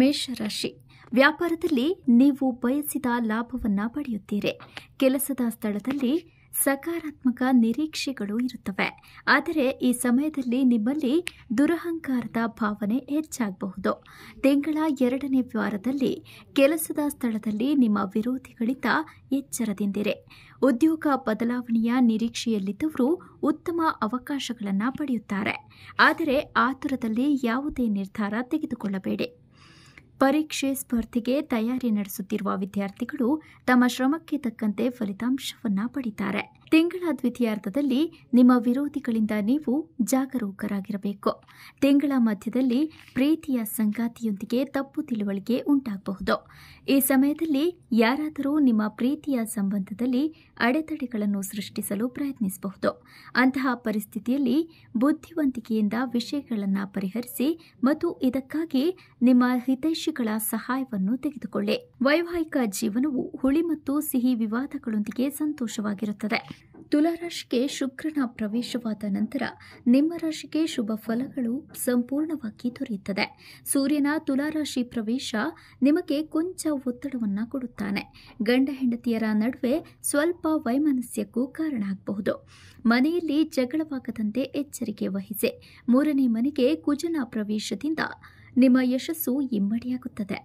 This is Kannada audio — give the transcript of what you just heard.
ಮೇಷರಾಶಿ ವ್ಯಾಪಾರದಲ್ಲಿ ನೀವು ಬಯಸಿದ ಲಾಭವನ್ನು ಪಡೆಯುತ್ತೀರಿ ಕೆಲಸದ ಸ್ಥಳದಲ್ಲಿ ಸಕಾರಾತ್ಮಕ ನಿರೀಕ್ಷೆಗಳು ಇರುತ್ತವೆ ಆದರೆ ಈ ಸಮಯದಲ್ಲಿ ನಿಮ್ಮಲ್ಲಿ ದುರಹಂಕಾರದ ಭಾವನೆ ಹೆಚ್ಚಾಗಬಹುದು ತಿಂಗಳ ಎರಡನೇ ವಾರದಲ್ಲಿ ಕೆಲಸದ ಸ್ಥಳದಲ್ಲಿ ನಿಮ್ಮ ವಿರೋಧಿಗಳಿಂದ ಎಚ್ಚರದಿಂದಿರೆ ಉದ್ಯೋಗ ಬದಲಾವಣೆಯ ನಿರೀಕ್ಷೆಯಲ್ಲಿದ್ದವರು ಉತ್ತಮ ಅವಕಾಶಗಳನ್ನು ಪಡೆಯುತ್ತಾರೆ ಆದರೆ ಆತುರದಲ್ಲಿ ಯಾವುದೇ ನಿರ್ಧಾರ ತೆಗೆದುಕೊಳ್ಳಬೇಡಿ ಪರೀಕ್ಷೆ ಸ್ಪರ್ಧೆಗೆ ತಯಾರಿ ನಡೆಸುತ್ತಿರುವ ವಿದ್ಯಾರ್ಥಿಗಳು ತಮ್ಮ ಶ್ರಮಕ್ಕೆ ತಕ್ಕಂತೆ ಫಲಿತಾಂಶವನ್ನ ಪಡಿತಾರೆ ತಿಂಗಳ ದ್ವಿತೀಯಾರ್ಧದಲ್ಲಿ ನಿಮ್ಮ ವಿರೋಧಿಗಳಿಂದ ನೀವು ಜಾಗರೂಕರಾಗಿರಬೇಕು ತಿಂಗಳ ಮಧ್ಯದಲ್ಲಿ ಪ್ರೀತಿಯ ಸಂಗಾತಿಯೊಂದಿಗೆ ತಪ್ಪು ತಿಳುವಳಿಕೆ ಉಂಟಾಗಬಹುದು ಈ ಸಮಯದಲ್ಲಿ ಯಾರಾದರೂ ನಿಮ್ಮ ಪ್ರೀತಿಯ ಸಂಬಂಧದಲ್ಲಿ ಅಡೆತಡೆಗಳನ್ನು ಸೃಷ್ಟಿಸಲು ಪ್ರಯತ್ನಿಸಬಹುದು ಅಂತಹ ಪರಿಸ್ಥಿತಿಯಲ್ಲಿ ಬುದ್ಧಿವಂತಿಕೆಯಿಂದ ವಿಷಯಗಳನ್ನು ಪರಿಹರಿಸಿ ಮತ್ತು ಇದಕ್ಕಾಗಿ ನಿಮ್ಮ ಹಿತೈಷಿ ವಿದೇಶಿಗಳ ಸಹಾಯವನ್ನು ತೆಗೆದುಕೊಳ್ಳಿ ವೈವಾಹಿಕ ಜೀವನವು ಹುಳಿ ಮತ್ತು ಸಿಹಿ ವಿವಾದಗಳೊಂದಿಗೆ ಸಂತೋಷವಾಗಿರುತ್ತದೆ ತುಲಾರಾಶಿಗೆ ಶುಕ್ರನ ಪ್ರವೇಶವಾದ ನಂತರ ನಿಮ್ಮ ರಾಶಿಗೆ ಶುಭ ಫಲಗಳು ಸಂಪೂರ್ಣವಾಗಿ ದೊರೆಯುತ್ತದೆ ಸೂರ್ಯನ ತುಲಾರಾಶಿ ಪ್ರವೇಶ ನಿಮಗೆ ಕೊಂಚ ಒತ್ತಡವನ್ನು ಕೊಡುತ್ತಾನೆ ಗಂಡ ಹೆಂಡತಿಯರ ನಡುವೆ ಸ್ವಲ್ಪ ವೈಮನಸ್ಯಕ್ಕೂ ಕಾರಣ ಆಗಬಹುದು ಮನೆಯಲ್ಲಿ ಜಗಳವಾಗದಂತೆ ಎಚ್ಚರಿಕೆ ವಹಿಸಿ ಮೂರನೇ ಮನೆಗೆ ಕುಜನ ಪ್ರವೇಶದಿಂದ ನಿಮ್ಮ ಯಶಸ್ಸು ಇಮ್ಮಡಿಯಾಗುತ್ತದೆ